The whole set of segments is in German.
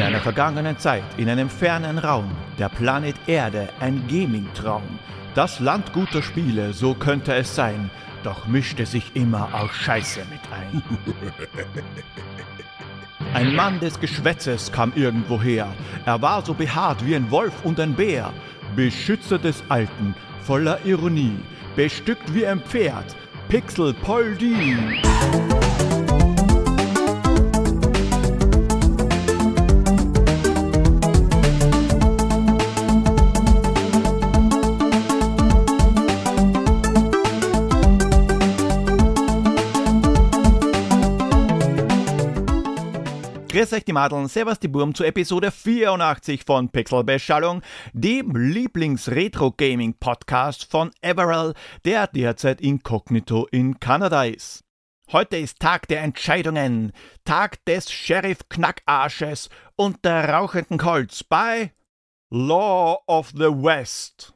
In einer vergangenen Zeit, in einem fernen Raum, der Planet Erde ein Gaming-Traum. Das Land guter Spiele, so könnte es sein, doch mischte sich immer auch Scheiße mit ein. Ein Mann des Geschwätzes kam irgendwo her. Er war so behaart wie ein Wolf und ein Bär. Beschützer des Alten, voller Ironie. Bestückt wie ein Pferd. Pixel Poldi. Grüß euch die Madeln, Servus die Burm zu Episode 84 von Pixelbeschallung, dem Lieblings-Retro-Gaming-Podcast von Everall, der derzeit inkognito in Kanada ist. Heute ist Tag der Entscheidungen, Tag des Sheriff-Knackarsches und der rauchenden Colts bei Law of the West.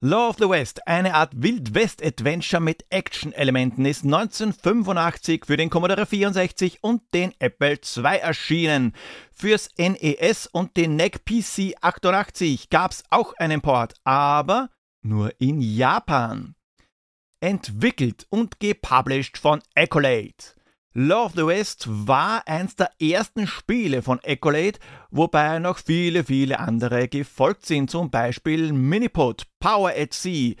Law of the West, eine Art wildwest adventure mit Action-Elementen, ist 1985 für den Commodore 64 und den Apple II erschienen. Fürs NES und den NEC PC 88 gab's auch einen Port, aber nur in Japan. Entwickelt und gepublished von Accolade. Love the West war eins der ersten Spiele von Accolade, wobei noch viele, viele andere gefolgt sind, zum Beispiel Minipod, Power at Sea,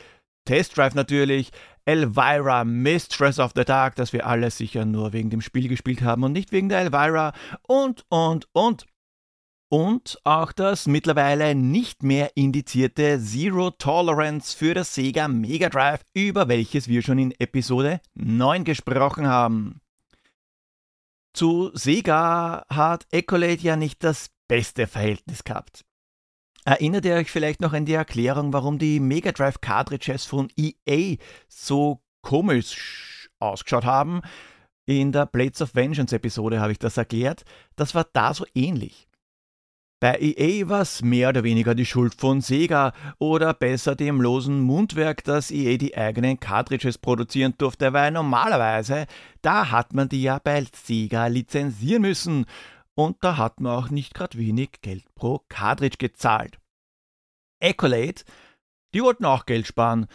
Test Drive natürlich, Elvira, Mistress of the Dark, das wir alle sicher nur wegen dem Spiel gespielt haben und nicht wegen der Elvira und, und, und. Und auch das mittlerweile nicht mehr indizierte Zero Tolerance für das Sega Mega Drive, über welches wir schon in Episode 9 gesprochen haben zu Sega hat Accolade ja nicht das beste Verhältnis gehabt. Erinnert ihr euch vielleicht noch an die Erklärung, warum die Mega Drive Cartridges von EA so komisch ausgeschaut haben? In der Blades of Vengeance Episode habe ich das erklärt. Das war da so ähnlich. Bei EA war es mehr oder weniger die Schuld von Sega oder besser dem losen Mundwerk, dass EA die eigenen Cartridges produzieren durfte, weil normalerweise, da hat man die ja bei Sega lizenzieren müssen und da hat man auch nicht gerade wenig Geld pro Cartridge gezahlt. Accolade, die wollten auch Geld sparen,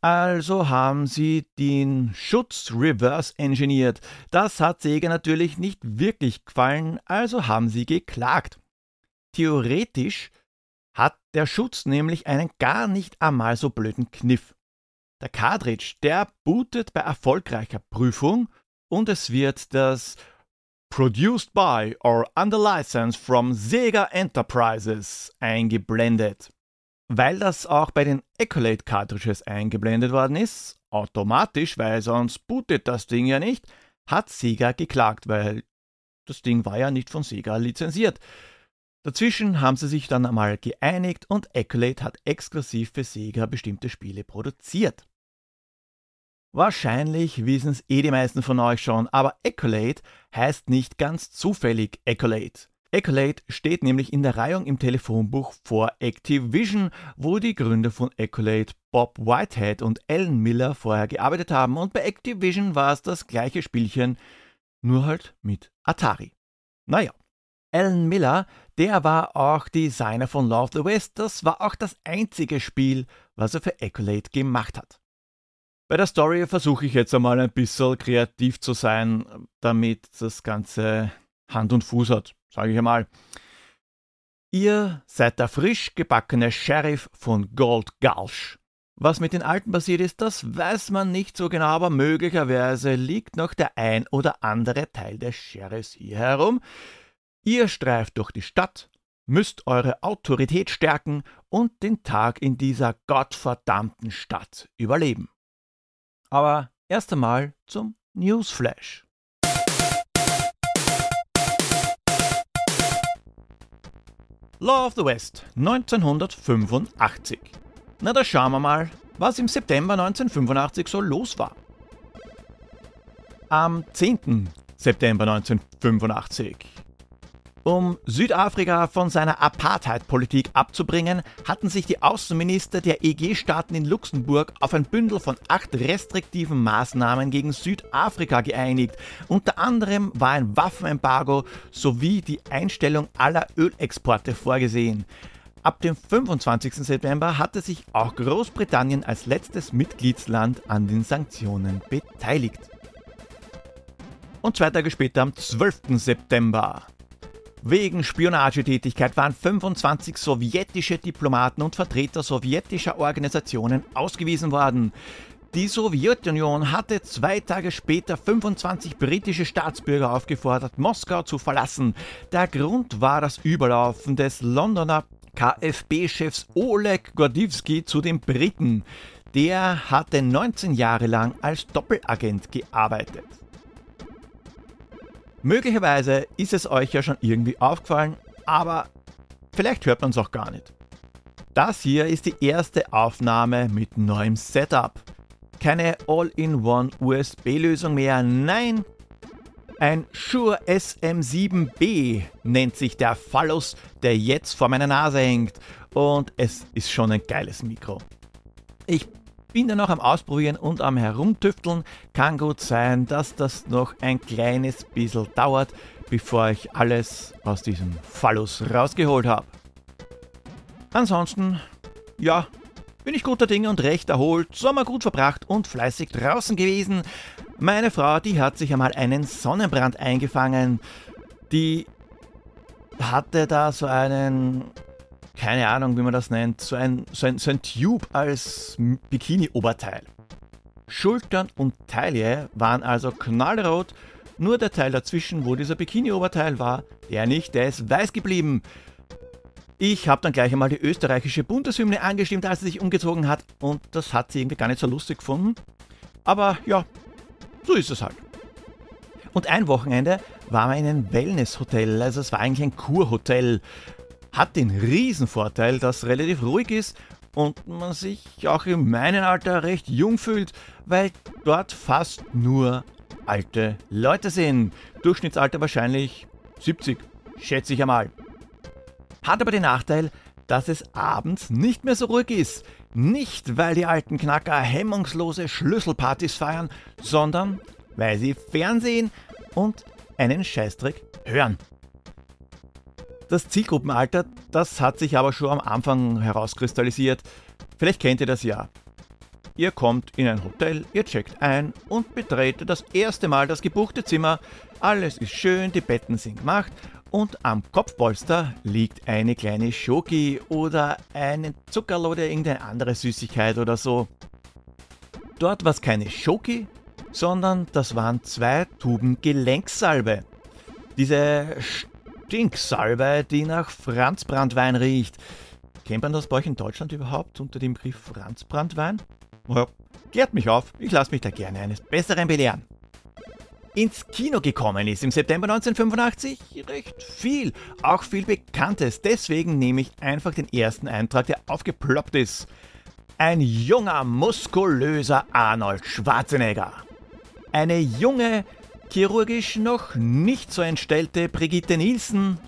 also haben sie den Schutz reverse engineert. Das hat Sega natürlich nicht wirklich gefallen, also haben sie geklagt. Theoretisch hat der Schutz nämlich einen gar nicht einmal so blöden Kniff. Der Cartridge, der bootet bei erfolgreicher Prüfung und es wird das Produced by or under license from Sega Enterprises eingeblendet. Weil das auch bei den Accolade Cartridges eingeblendet worden ist, automatisch, weil sonst bootet das Ding ja nicht, hat Sega geklagt, weil das Ding war ja nicht von Sega lizenziert. Dazwischen haben sie sich dann einmal geeinigt und Accolade hat exklusiv für Sega bestimmte Spiele produziert. Wahrscheinlich wissen es eh die meisten von euch schon, aber Accolade heißt nicht ganz zufällig Accolade. Accolade steht nämlich in der Reihung im Telefonbuch vor Activision, wo die Gründer von Accolade Bob Whitehead und Alan Miller vorher gearbeitet haben und bei Activision war es das gleiche Spielchen, nur halt mit Atari. Naja, Alan Miller, der war auch Designer von Love the West. Das war auch das einzige Spiel, was er für Accolade gemacht hat. Bei der Story versuche ich jetzt einmal ein bisschen kreativ zu sein, damit das Ganze Hand und Fuß hat, sage ich einmal. Ihr seid der frisch gebackene Sheriff von Gold Gulch. Was mit den Alten passiert ist, das weiß man nicht so genau, aber möglicherweise liegt noch der ein oder andere Teil des Sheriffs hier herum. Ihr streift durch die Stadt, müsst eure Autorität stärken und den Tag in dieser gottverdammten Stadt überleben. Aber erst einmal zum Newsflash. Law of the West 1985. Na, da schauen wir mal, was im September 1985 so los war. Am 10. September 1985 um Südafrika von seiner Apartheid-Politik abzubringen, hatten sich die Außenminister der EG-Staaten in Luxemburg auf ein Bündel von acht restriktiven Maßnahmen gegen Südafrika geeinigt. Unter anderem war ein Waffenembargo sowie die Einstellung aller Ölexporte vorgesehen. Ab dem 25. September hatte sich auch Großbritannien als letztes Mitgliedsland an den Sanktionen beteiligt. Und zwei Tage später, am 12. September, Wegen Spionagetätigkeit waren 25 sowjetische Diplomaten und Vertreter sowjetischer Organisationen ausgewiesen worden. Die Sowjetunion hatte zwei Tage später 25 britische Staatsbürger aufgefordert, Moskau zu verlassen. Der Grund war das Überlaufen des Londoner KfB-Chefs Oleg Gordievsky zu den Briten. Der hatte 19 Jahre lang als Doppelagent gearbeitet. Möglicherweise ist es euch ja schon irgendwie aufgefallen, aber vielleicht hört man es auch gar nicht. Das hier ist die erste Aufnahme mit neuem Setup. Keine All-in-One USB-Lösung mehr, nein! Ein Shure SM7B nennt sich der Phallus, der jetzt vor meiner Nase hängt. Und es ist schon ein geiles Mikro. Ich bin dann noch am Ausprobieren und am Herumtüfteln. Kann gut sein, dass das noch ein kleines bisschen dauert, bevor ich alles aus diesem Phallus rausgeholt habe. Ansonsten, ja, bin ich guter Dinge und recht erholt, Sommer gut verbracht und fleißig draußen gewesen. Meine Frau, die hat sich einmal einen Sonnenbrand eingefangen. Die hatte da so einen keine Ahnung, wie man das nennt, so ein, so ein, so ein Tube als Bikini-Oberteil. Schultern und Taille waren also knallrot, nur der Teil dazwischen, wo dieser Bikini-Oberteil war, der nicht, der ist weiß geblieben. Ich habe dann gleich einmal die österreichische Bundeshymne angestimmt, als sie sich umgezogen hat und das hat sie irgendwie gar nicht so lustig gefunden. Aber ja, so ist es halt. Und ein Wochenende waren wir in einem Wellness-Hotel, also es war eigentlich ein Kurhotel. Hat den Riesenvorteil, dass relativ ruhig ist und man sich auch in meinem Alter recht jung fühlt, weil dort fast nur alte Leute sind. Durchschnittsalter wahrscheinlich 70, schätze ich einmal. Hat aber den Nachteil, dass es abends nicht mehr so ruhig ist. Nicht, weil die alten Knacker hemmungslose Schlüsselpartys feiern, sondern weil sie Fernsehen und einen Scheißdreck hören. Das Zielgruppenalter, das hat sich aber schon am Anfang herauskristallisiert. Vielleicht kennt ihr das ja. Ihr kommt in ein Hotel, ihr checkt ein und betretet das erste Mal das gebuchte Zimmer. Alles ist schön, die Betten sind gemacht und am Kopfpolster liegt eine kleine Schoki oder eine Zuckerl oder irgendeine andere Süßigkeit oder so. Dort war es keine Schoki, sondern das waren zwei Tuben Gelenksalbe. Diese Stinksalbe, die nach Franzbranntwein riecht. Kennt man das bei euch in Deutschland überhaupt unter dem Begriff Franzbranntwein? Ja, klärt mich auf, ich lasse mich da gerne eines Besseren belehren. Ins Kino gekommen ist im September 1985 recht viel, auch viel Bekanntes. Deswegen nehme ich einfach den ersten Eintrag, der aufgeploppt ist. Ein junger, muskulöser Arnold Schwarzenegger. Eine junge, Chirurgisch noch nicht so entstellte Brigitte Nielsen.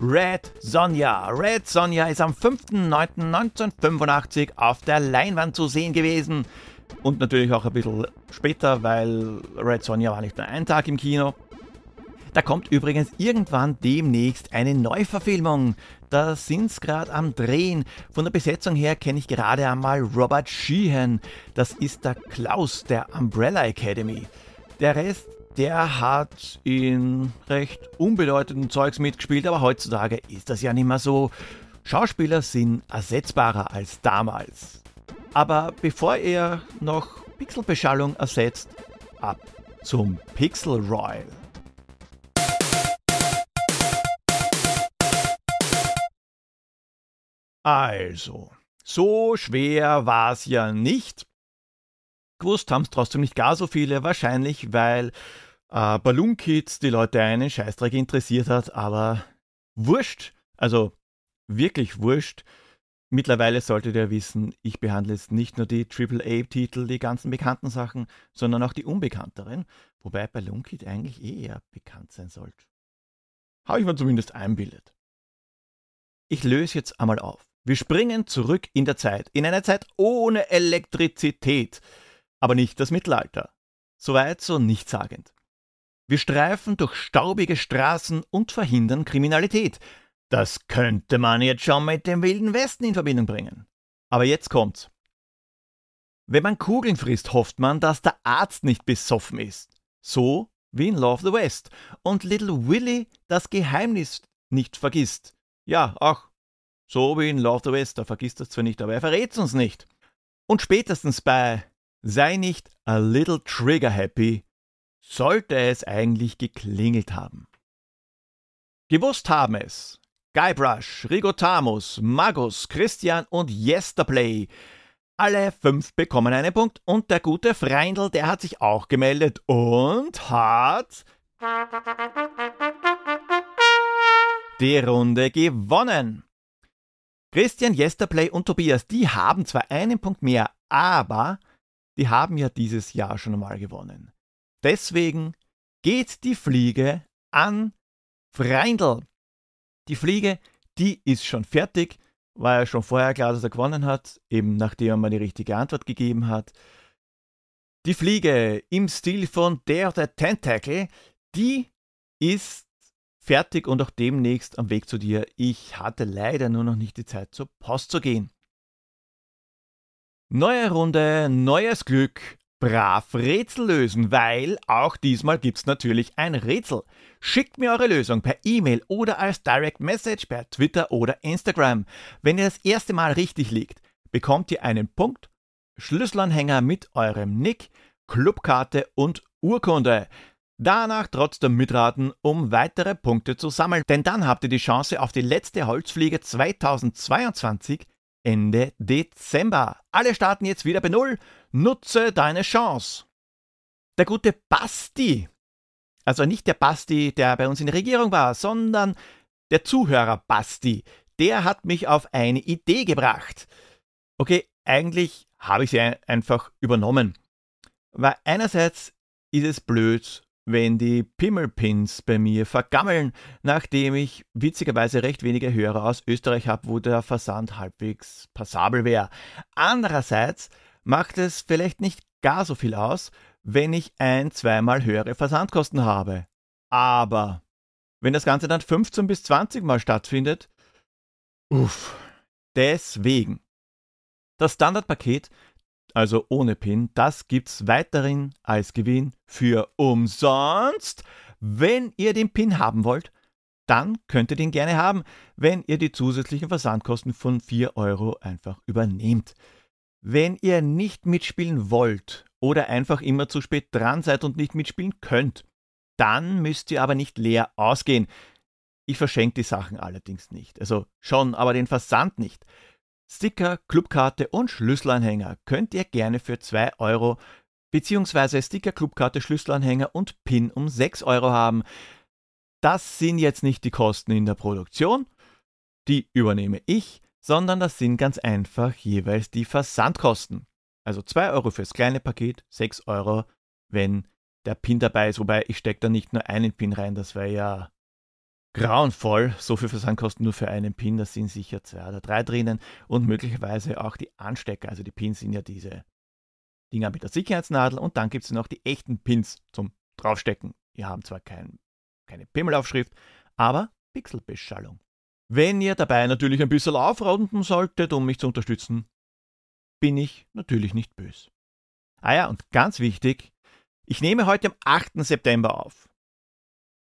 Red Sonja. Red Sonja ist am 5.9.1985 auf der Leinwand zu sehen gewesen. Und natürlich auch ein bisschen später, weil Red Sonja war nicht nur einen Tag im Kino. Da kommt übrigens irgendwann demnächst eine Neuverfilmung. Da sind sind's gerade am Drehen. Von der Besetzung her kenne ich gerade einmal Robert Sheehan. Das ist der Klaus der Umbrella Academy. Der Rest der hat in recht unbedeutenden Zeugs mitgespielt, aber heutzutage ist das ja nicht mehr so. Schauspieler sind ersetzbarer als damals. Aber bevor er noch Pixelbeschallung ersetzt, ab zum Pixel Royal. Also, so schwer war es ja nicht gewusst, haben es trotzdem nicht gar so viele, wahrscheinlich weil äh, Balloon Kids die Leute einen Scheißdreck interessiert hat, aber wurscht, also wirklich wurscht. Mittlerweile solltet ihr wissen, ich behandle jetzt nicht nur die AAA-Titel, die ganzen bekannten Sachen, sondern auch die unbekannteren, wobei Balloon Kid eigentlich eh eher bekannt sein sollte. Habe ich mir zumindest einbildet. Ich löse jetzt einmal auf. Wir springen zurück in der Zeit, in eine Zeit ohne Elektrizität aber nicht das Mittelalter. Soweit so nichtssagend. Wir streifen durch staubige Straßen und verhindern Kriminalität. Das könnte man jetzt schon mit dem Wilden Westen in Verbindung bringen. Aber jetzt kommt's. Wenn man Kugeln frisst, hofft man, dass der Arzt nicht besoffen ist. So wie in Love the West. Und Little Willy das Geheimnis nicht vergisst. Ja, ach, so wie in Love the West. Er vergisst es zwar nicht, aber er verrät's uns nicht. Und spätestens bei sei nicht a little trigger happy, sollte es eigentlich geklingelt haben. Gewusst haben es Guybrush, Rigotamus, Magus, Christian und Yesterplay. Alle fünf bekommen einen Punkt und der gute Freindl, der hat sich auch gemeldet und hat die Runde gewonnen. Christian, Yesterplay und Tobias, die haben zwar einen Punkt mehr, aber die haben ja dieses Jahr schon mal gewonnen. Deswegen geht die Fliege an Freindl. Die Fliege, die ist schon fertig, war ja schon vorher klar, dass er gewonnen hat, eben nachdem er mal die richtige Antwort gegeben hat. Die Fliege im Stil von Der the Tentacle, die ist fertig und auch demnächst am Weg zu dir. Ich hatte leider nur noch nicht die Zeit zur Post zu gehen. Neue Runde, neues Glück. Brav Rätsel lösen, weil auch diesmal gibt's natürlich ein Rätsel. Schickt mir eure Lösung per E-Mail oder als Direct Message per Twitter oder Instagram. Wenn ihr das erste Mal richtig liegt, bekommt ihr einen Punkt, Schlüsselanhänger mit eurem Nick, Clubkarte und Urkunde. Danach trotzdem mitraten, um weitere Punkte zu sammeln, denn dann habt ihr die Chance auf die letzte Holzfliege 2022 Ende Dezember. Alle starten jetzt wieder bei Null. Nutze deine Chance. Der gute Basti, also nicht der Basti, der bei uns in der Regierung war, sondern der Zuhörer Basti, der hat mich auf eine Idee gebracht. Okay, eigentlich habe ich sie einfach übernommen. Weil einerseits ist es blöd, wenn die Pimmelpins bei mir vergammeln, nachdem ich witzigerweise recht wenige Hörer aus Österreich habe, wo der Versand halbwegs passabel wäre. Andererseits macht es vielleicht nicht gar so viel aus, wenn ich ein, zweimal höhere Versandkosten habe. Aber wenn das Ganze dann 15 bis 20 Mal stattfindet, uff, deswegen. Das Standardpaket also ohne PIN, das gibt es weiterhin als Gewinn für umsonst. Wenn ihr den PIN haben wollt, dann könnt ihr den gerne haben, wenn ihr die zusätzlichen Versandkosten von 4 Euro einfach übernehmt. Wenn ihr nicht mitspielen wollt oder einfach immer zu spät dran seid und nicht mitspielen könnt, dann müsst ihr aber nicht leer ausgehen. Ich verschenke die Sachen allerdings nicht. Also schon, aber den Versand nicht. Sticker, Clubkarte und Schlüsselanhänger könnt ihr gerne für 2 Euro bzw. Sticker, Clubkarte, Schlüsselanhänger und PIN um 6 Euro haben. Das sind jetzt nicht die Kosten in der Produktion, die übernehme ich, sondern das sind ganz einfach jeweils die Versandkosten. Also 2 Euro fürs kleine Paket, 6 Euro, wenn der PIN dabei ist. Wobei ich stecke da nicht nur einen PIN rein, das wäre ja Grauenvoll, so viel Versandkosten nur für einen Pin, da sind sicher zwei oder drei drinnen und möglicherweise auch die Anstecker. Also die Pins sind ja diese Dinger mit der Sicherheitsnadel und dann gibt es noch die echten Pins zum draufstecken. Ihr haben zwar kein, keine Pimmelaufschrift, aber Pixelbeschallung. Wenn ihr dabei natürlich ein bisschen aufrunden solltet, um mich zu unterstützen, bin ich natürlich nicht böse. Ah ja, und ganz wichtig, ich nehme heute am 8. September auf.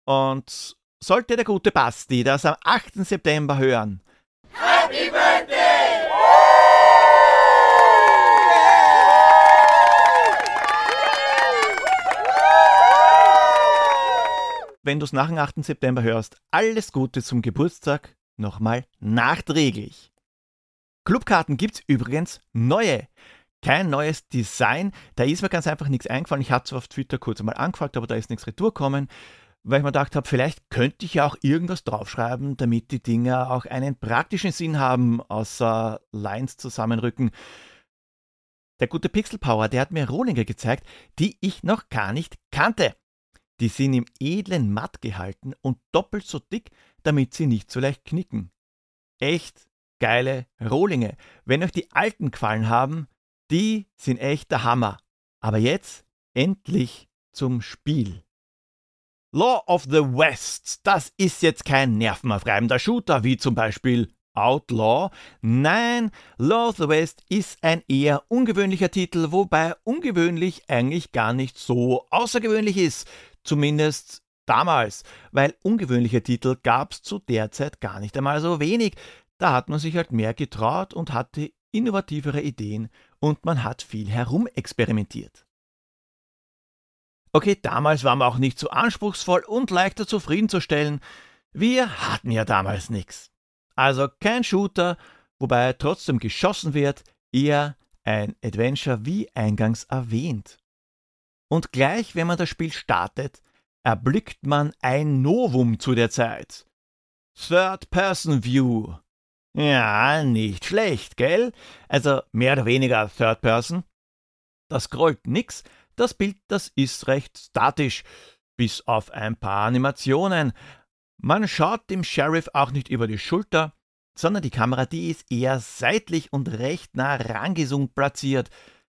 Und sollte der gute Basti das am 8. September hören. Happy Birthday! Wenn du es nach dem 8. September hörst, alles Gute zum Geburtstag nochmal nachträglich. Clubkarten gibt es übrigens neue. Kein neues Design, da ist mir ganz einfach nichts eingefallen. Ich habe zwar auf Twitter kurz einmal angefragt, aber da ist nichts retour gekommen weil ich mir gedacht habe, vielleicht könnte ich ja auch irgendwas draufschreiben, damit die Dinger auch einen praktischen Sinn haben, außer Lines zusammenrücken. Der gute Pixel Power, der hat mir Rohlinge gezeigt, die ich noch gar nicht kannte. Die sind im edlen Matt gehalten und doppelt so dick, damit sie nicht so leicht knicken. Echt geile Rohlinge. Wenn euch die alten gefallen haben, die sind echt der Hammer. Aber jetzt endlich zum Spiel. Law of the West, das ist jetzt kein nervenaufreibender Shooter wie zum Beispiel Outlaw. Nein, Law of the West ist ein eher ungewöhnlicher Titel, wobei ungewöhnlich eigentlich gar nicht so außergewöhnlich ist. Zumindest damals, weil ungewöhnliche Titel gab es zu der Zeit gar nicht einmal so wenig. Da hat man sich halt mehr getraut und hatte innovativere Ideen und man hat viel herumexperimentiert. Okay, damals waren wir auch nicht so anspruchsvoll und leichter zufriedenzustellen. Wir hatten ja damals nichts. Also kein Shooter, wobei trotzdem geschossen wird, eher ein Adventure wie eingangs erwähnt. Und gleich, wenn man das Spiel startet, erblickt man ein Novum zu der Zeit. Third-Person-View. Ja, nicht schlecht, gell? Also mehr oder weniger Third-Person. Das scrollt nix, das Bild, das ist recht statisch, bis auf ein paar Animationen. Man schaut dem Sheriff auch nicht über die Schulter, sondern die Kamera, die ist eher seitlich und recht nah rangezoomt platziert.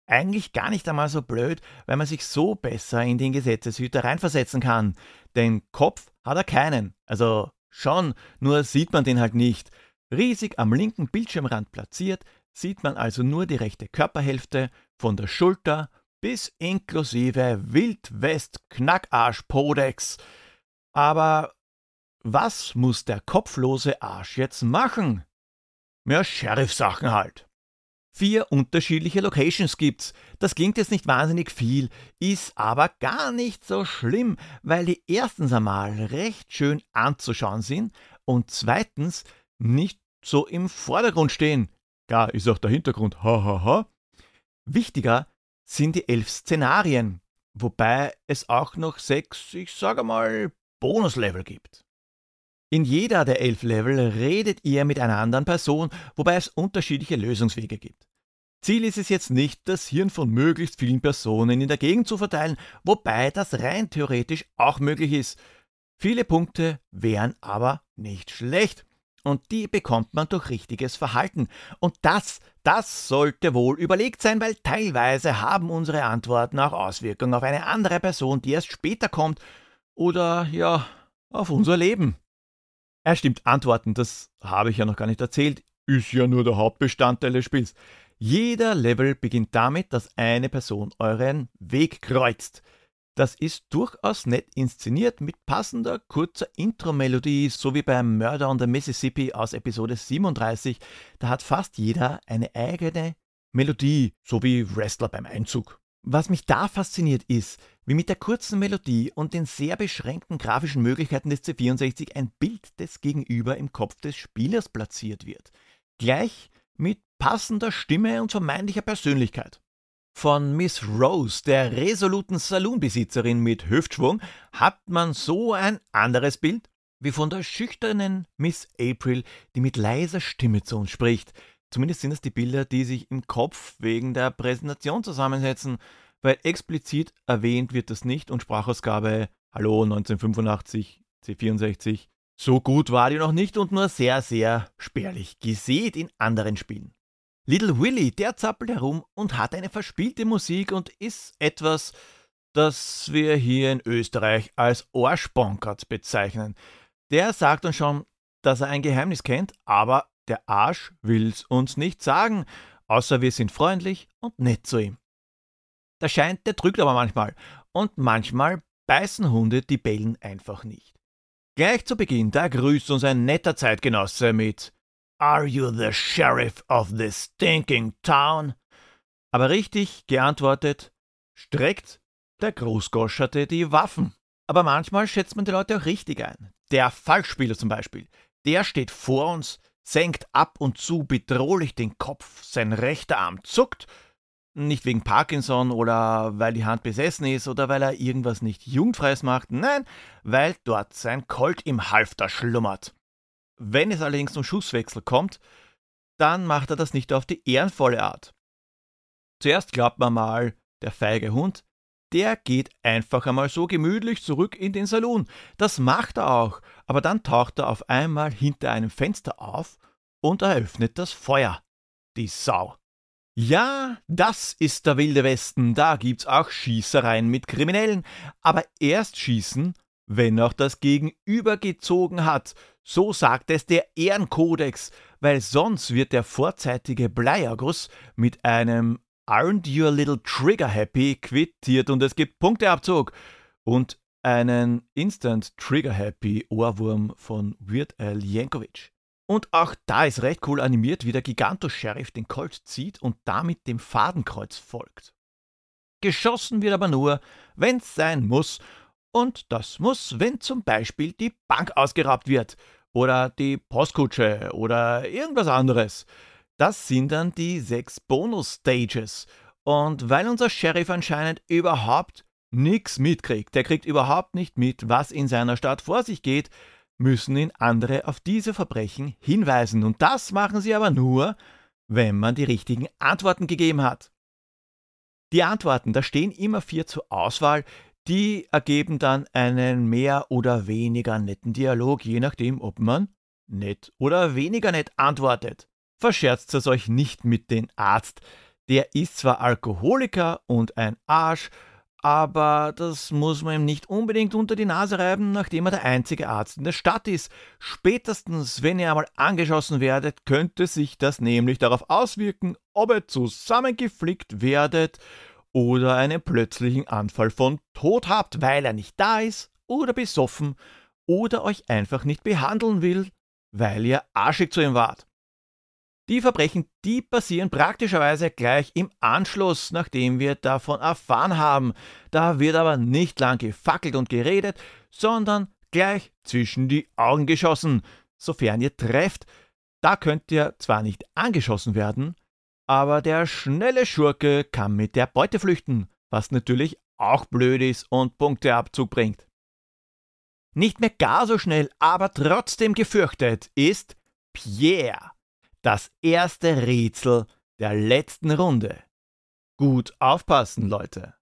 Eigentlich gar nicht einmal so blöd, weil man sich so besser in den Gesetzeshüter reinversetzen kann. Denn Kopf hat er keinen. Also schon, nur sieht man den halt nicht. Riesig am linken Bildschirmrand platziert, sieht man also nur die rechte Körperhälfte von der Schulter, bis inklusive Wildwest-Knackarsch-Podex. Aber was muss der kopflose Arsch jetzt machen? Mehr Sheriff-Sachen halt. Vier unterschiedliche Locations gibt's. Das klingt jetzt nicht wahnsinnig viel, ist aber gar nicht so schlimm, weil die erstens einmal recht schön anzuschauen sind und zweitens nicht so im Vordergrund stehen. Gar ist auch der Hintergrund, hahaha. Ha, ha. Wichtiger sind die elf Szenarien, wobei es auch noch sechs, ich sage mal, Bonuslevel gibt. In jeder der elf Level redet ihr mit einer anderen Person, wobei es unterschiedliche Lösungswege gibt. Ziel ist es jetzt nicht, das Hirn von möglichst vielen Personen in der Gegend zu verteilen, wobei das rein theoretisch auch möglich ist. Viele Punkte wären aber nicht schlecht. Und die bekommt man durch richtiges Verhalten. Und das, das sollte wohl überlegt sein, weil teilweise haben unsere Antworten auch Auswirkungen auf eine andere Person, die erst später kommt oder ja, auf unser Leben. Ja, stimmt, Antworten, das habe ich ja noch gar nicht erzählt, ist ja nur der Hauptbestandteil des Spiels. Jeder Level beginnt damit, dass eine Person euren Weg kreuzt. Das ist durchaus nett inszeniert mit passender kurzer Intro-Melodie, so wie beim Murder on the Mississippi aus Episode 37. Da hat fast jeder eine eigene Melodie, so wie Wrestler beim Einzug. Was mich da fasziniert ist, wie mit der kurzen Melodie und den sehr beschränkten grafischen Möglichkeiten des C64 ein Bild des Gegenüber im Kopf des Spielers platziert wird. Gleich mit passender Stimme und vermeintlicher Persönlichkeit. Von Miss Rose, der resoluten Saloonbesitzerin mit Hüftschwung, hat man so ein anderes Bild wie von der schüchternen Miss April, die mit leiser Stimme zu uns spricht. Zumindest sind das die Bilder, die sich im Kopf wegen der Präsentation zusammensetzen, weil explizit erwähnt wird das nicht und Sprachausgabe Hallo 1985 C64 so gut war die noch nicht und nur sehr, sehr spärlich gesät in anderen Spielen. Little Willy, der zappelt herum und hat eine verspielte Musik und ist etwas, das wir hier in Österreich als Arschbonkert bezeichnen. Der sagt uns schon, dass er ein Geheimnis kennt, aber der Arsch will's uns nicht sagen, außer wir sind freundlich und nett zu ihm. Da scheint, der drückt aber manchmal. Und manchmal beißen Hunde die Bellen einfach nicht. Gleich zu Beginn, da grüßt uns ein netter Zeitgenosse mit Are you the sheriff of this stinking town? Aber richtig geantwortet, streckt der Großgoscherte die Waffen. Aber manchmal schätzt man die Leute auch richtig ein. Der Falschspieler zum Beispiel, der steht vor uns, senkt ab und zu bedrohlich den Kopf, sein rechter Arm zuckt, nicht wegen Parkinson oder weil die Hand besessen ist oder weil er irgendwas nicht jungfreies macht, nein, weil dort sein Colt im Halfter schlummert. Wenn es allerdings zum Schusswechsel kommt, dann macht er das nicht auf die ehrenvolle Art. Zuerst glaubt man mal, der feige Hund, der geht einfach einmal so gemütlich zurück in den Salon. Das macht er auch, aber dann taucht er auf einmal hinter einem Fenster auf und eröffnet das Feuer. Die Sau. Ja, das ist der Wilde Westen, da gibt's auch Schießereien mit Kriminellen, aber erst schießen, wenn auch das Gegenüber gezogen hat, so sagt es der Ehrenkodex, weil sonst wird der vorzeitige Bleierguss mit einem Aren't you a little trigger happy quittiert und es gibt Punkteabzug und einen Instant Trigger Happy Ohrwurm von Wirt Al Yankovic. Und auch da ist recht cool animiert, wie der Giganto-Sheriff den Colt zieht und damit dem Fadenkreuz folgt. Geschossen wird aber nur, wenn's sein muss und das muss, wenn zum Beispiel die Bank ausgeraubt wird oder die Postkutsche oder irgendwas anderes. Das sind dann die sechs Bonus-Stages. Und weil unser Sheriff anscheinend überhaupt nichts mitkriegt, der kriegt überhaupt nicht mit, was in seiner Stadt vor sich geht, müssen ihn andere auf diese Verbrechen hinweisen. Und das machen sie aber nur, wenn man die richtigen Antworten gegeben hat. Die Antworten, da stehen immer vier zur Auswahl, die ergeben dann einen mehr oder weniger netten Dialog, je nachdem, ob man nett oder weniger nett antwortet. Verscherzt es euch nicht mit dem Arzt. Der ist zwar Alkoholiker und ein Arsch, aber das muss man ihm nicht unbedingt unter die Nase reiben, nachdem er der einzige Arzt in der Stadt ist. Spätestens, wenn ihr einmal angeschossen werdet, könnte sich das nämlich darauf auswirken, ob ihr zusammengeflickt werdet oder einen plötzlichen Anfall von Tod habt, weil er nicht da ist oder besoffen oder euch einfach nicht behandeln will, weil ihr arschig zu ihm wart. Die Verbrechen, die passieren praktischerweise gleich im Anschluss, nachdem wir davon erfahren haben. Da wird aber nicht lang gefackelt und geredet, sondern gleich zwischen die Augen geschossen, sofern ihr trefft. Da könnt ihr zwar nicht angeschossen werden, aber der schnelle Schurke kann mit der Beute flüchten, was natürlich auch blöd ist und Punkteabzug bringt. Nicht mehr gar so schnell, aber trotzdem gefürchtet ist Pierre, das erste Rätsel der letzten Runde. Gut aufpassen, Leute.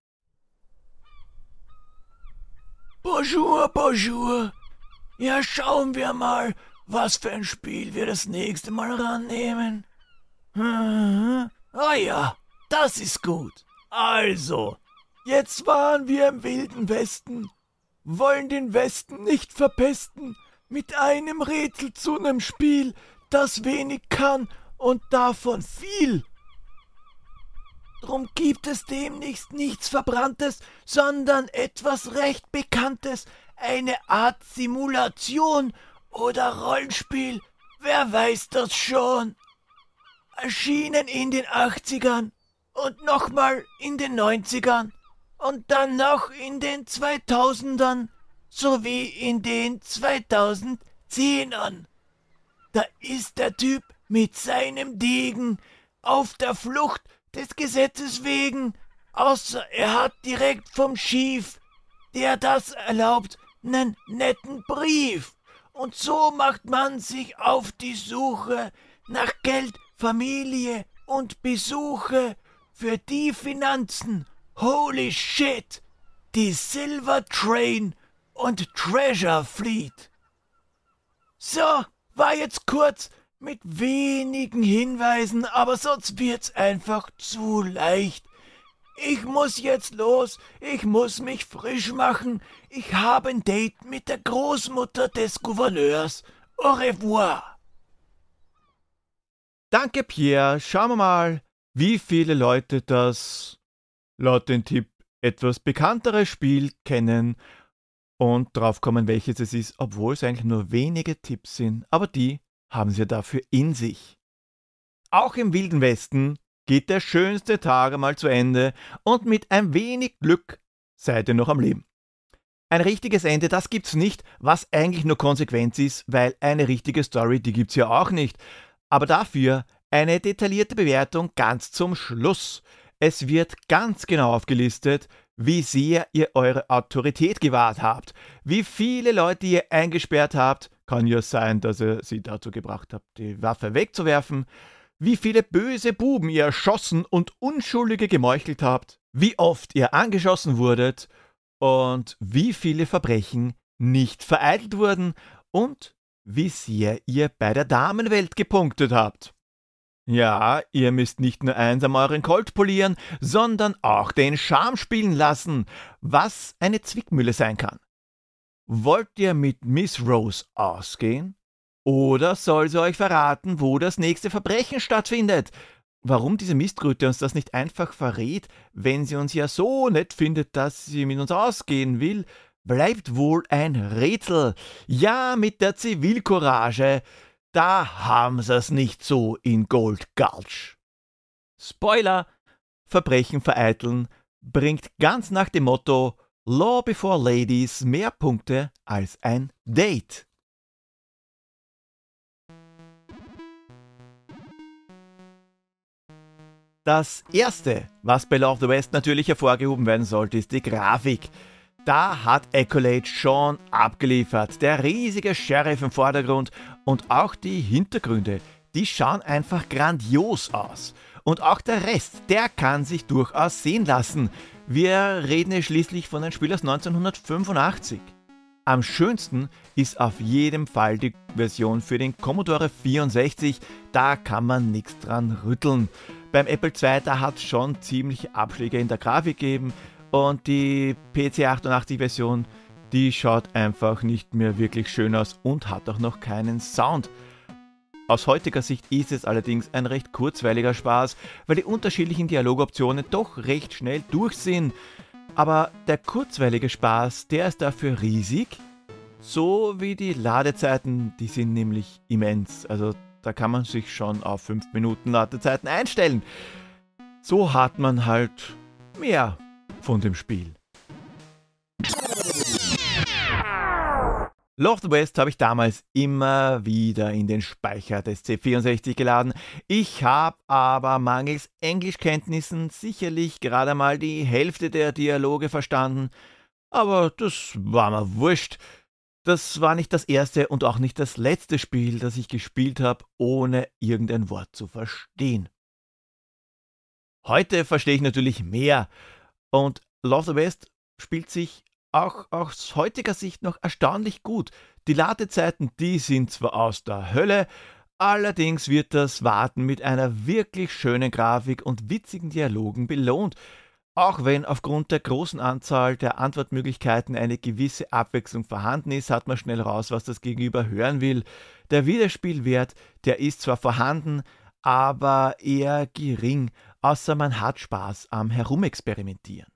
Bonjour, bonjour. Ja, schauen wir mal, was für ein Spiel wir das nächste Mal rannehmen. Ah ja, das ist gut. Also, jetzt waren wir im wilden Westen, wollen den Westen nicht verpesten mit einem Rätsel zu nem Spiel, das wenig kann und davon viel. Drum gibt es demnächst nichts Verbranntes, sondern etwas recht Bekanntes, eine Art Simulation oder Rollenspiel, wer weiß das schon erschienen in den 80ern und nochmal in den 90ern und dann noch in den 2000ern sowie in den 2010ern. Da ist der Typ mit seinem Degen auf der Flucht des Gesetzes wegen, außer er hat direkt vom Schief, der das erlaubt, nen netten Brief. Und so macht man sich auf die Suche nach Geld Familie und Besuche für die Finanzen. Holy shit! Die Silver Train und Treasure Fleet. So, war jetzt kurz mit wenigen Hinweisen, aber sonst wird's einfach zu leicht. Ich muss jetzt los, ich muss mich frisch machen, ich habe ein Date mit der Großmutter des Gouverneurs. Au revoir. Danke, Pierre. Schauen wir mal, wie viele Leute das laut dem Tipp etwas bekanntere Spiel kennen und draufkommen, welches es ist, obwohl es eigentlich nur wenige Tipps sind, aber die haben sie dafür in sich. Auch im Wilden Westen geht der schönste Tag einmal zu Ende und mit ein wenig Glück seid ihr noch am Leben. Ein richtiges Ende, das gibt's nicht, was eigentlich nur Konsequenz ist, weil eine richtige Story, die gibt's ja auch nicht aber dafür eine detaillierte Bewertung ganz zum Schluss. Es wird ganz genau aufgelistet, wie sehr ihr eure Autorität gewahrt habt, wie viele Leute ihr eingesperrt habt, kann ja sein, dass ihr sie dazu gebracht habt, die Waffe wegzuwerfen, wie viele böse Buben ihr erschossen und Unschuldige gemeuchelt habt, wie oft ihr angeschossen wurdet und wie viele Verbrechen nicht vereitelt wurden und wie sehr ihr bei der Damenwelt gepunktet habt. Ja, ihr müsst nicht nur einsam euren Colt polieren, sondern auch den Charme spielen lassen, was eine Zwickmühle sein kann. Wollt ihr mit Miss Rose ausgehen? Oder soll sie euch verraten, wo das nächste Verbrechen stattfindet? Warum diese Mistkröte uns das nicht einfach verrät, wenn sie uns ja so nett findet, dass sie mit uns ausgehen will, bleibt wohl ein Rätsel. Ja, mit der Zivilcourage, da haben sie es nicht so in Gold Gulch. Spoiler! Verbrechen vereiteln bringt ganz nach dem Motto Law Before Ladies mehr Punkte als ein Date. Das erste, was bei Law of the West natürlich hervorgehoben werden sollte, ist die Grafik. Da hat Accolade schon abgeliefert. Der riesige Sheriff im Vordergrund und auch die Hintergründe, die schauen einfach grandios aus. Und auch der Rest, der kann sich durchaus sehen lassen. Wir reden hier schließlich von einem Spiel aus 1985. Am schönsten ist auf jeden Fall die Version für den Commodore 64, da kann man nichts dran rütteln. Beim Apple II, da hat es schon ziemliche Abschläge in der Grafik gegeben und die PC88-Version, die schaut einfach nicht mehr wirklich schön aus und hat auch noch keinen Sound. Aus heutiger Sicht ist es allerdings ein recht kurzweiliger Spaß, weil die unterschiedlichen Dialogoptionen doch recht schnell durch sind. Aber der kurzweilige Spaß, der ist dafür riesig, so wie die Ladezeiten, die sind nämlich immens. Also da kann man sich schon auf 5 Minuten Ladezeiten einstellen. So hat man halt mehr von dem Spiel. Lost West habe ich damals immer wieder in den Speicher des C64 geladen. Ich habe aber mangels Englischkenntnissen sicherlich gerade mal die Hälfte der Dialoge verstanden. Aber das war mir wurscht. Das war nicht das erste und auch nicht das letzte Spiel, das ich gespielt habe, ohne irgendein Wort zu verstehen. Heute verstehe ich natürlich mehr, und Love the West spielt sich auch aus heutiger Sicht noch erstaunlich gut. Die Ladezeiten, die sind zwar aus der Hölle, allerdings wird das Warten mit einer wirklich schönen Grafik und witzigen Dialogen belohnt. Auch wenn aufgrund der großen Anzahl der Antwortmöglichkeiten eine gewisse Abwechslung vorhanden ist, hat man schnell raus, was das Gegenüber hören will. Der Wiederspielwert, der ist zwar vorhanden, aber eher gering außer man hat Spaß am Herumexperimentieren.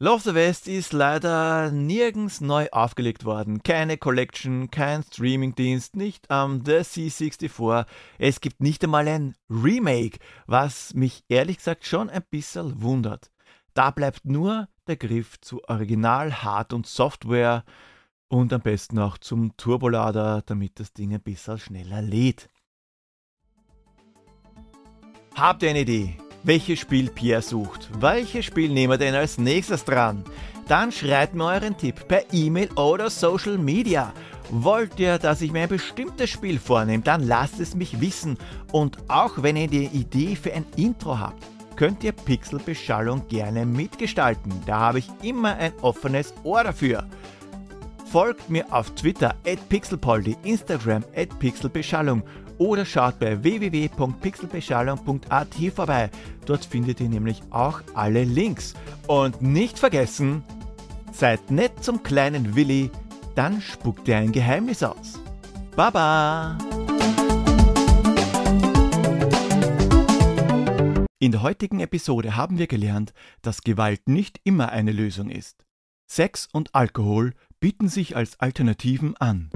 Love the West ist leider nirgends neu aufgelegt worden. Keine Collection, kein Streamingdienst, nicht am The C64. Es gibt nicht einmal ein Remake, was mich ehrlich gesagt schon ein bisschen wundert. Da bleibt nur der Griff zu Original, Hard- und Software und am besten auch zum Turbolader, damit das Ding ein bisschen schneller lädt. Habt ihr eine Idee? Welches Spiel Pierre sucht? Welches Spiel nehmen wir denn als nächstes dran? Dann schreibt mir euren Tipp per E-Mail oder Social Media. Wollt ihr, dass ich mir ein bestimmtes Spiel vornehme, dann lasst es mich wissen. Und auch wenn ihr die Idee für ein Intro habt, könnt ihr Pixelbeschallung gerne mitgestalten. Da habe ich immer ein offenes Ohr dafür. Folgt mir auf Twitter at pixelpoldi, Instagram at pixelbeschallung oder schaut bei www.pixelbeschallung.at vorbei. Dort findet ihr nämlich auch alle Links. Und nicht vergessen, seid nett zum kleinen Willi, dann spuckt er ein Geheimnis aus. Baba! In der heutigen Episode haben wir gelernt, dass Gewalt nicht immer eine Lösung ist. Sex und Alkohol bieten sich als Alternativen an.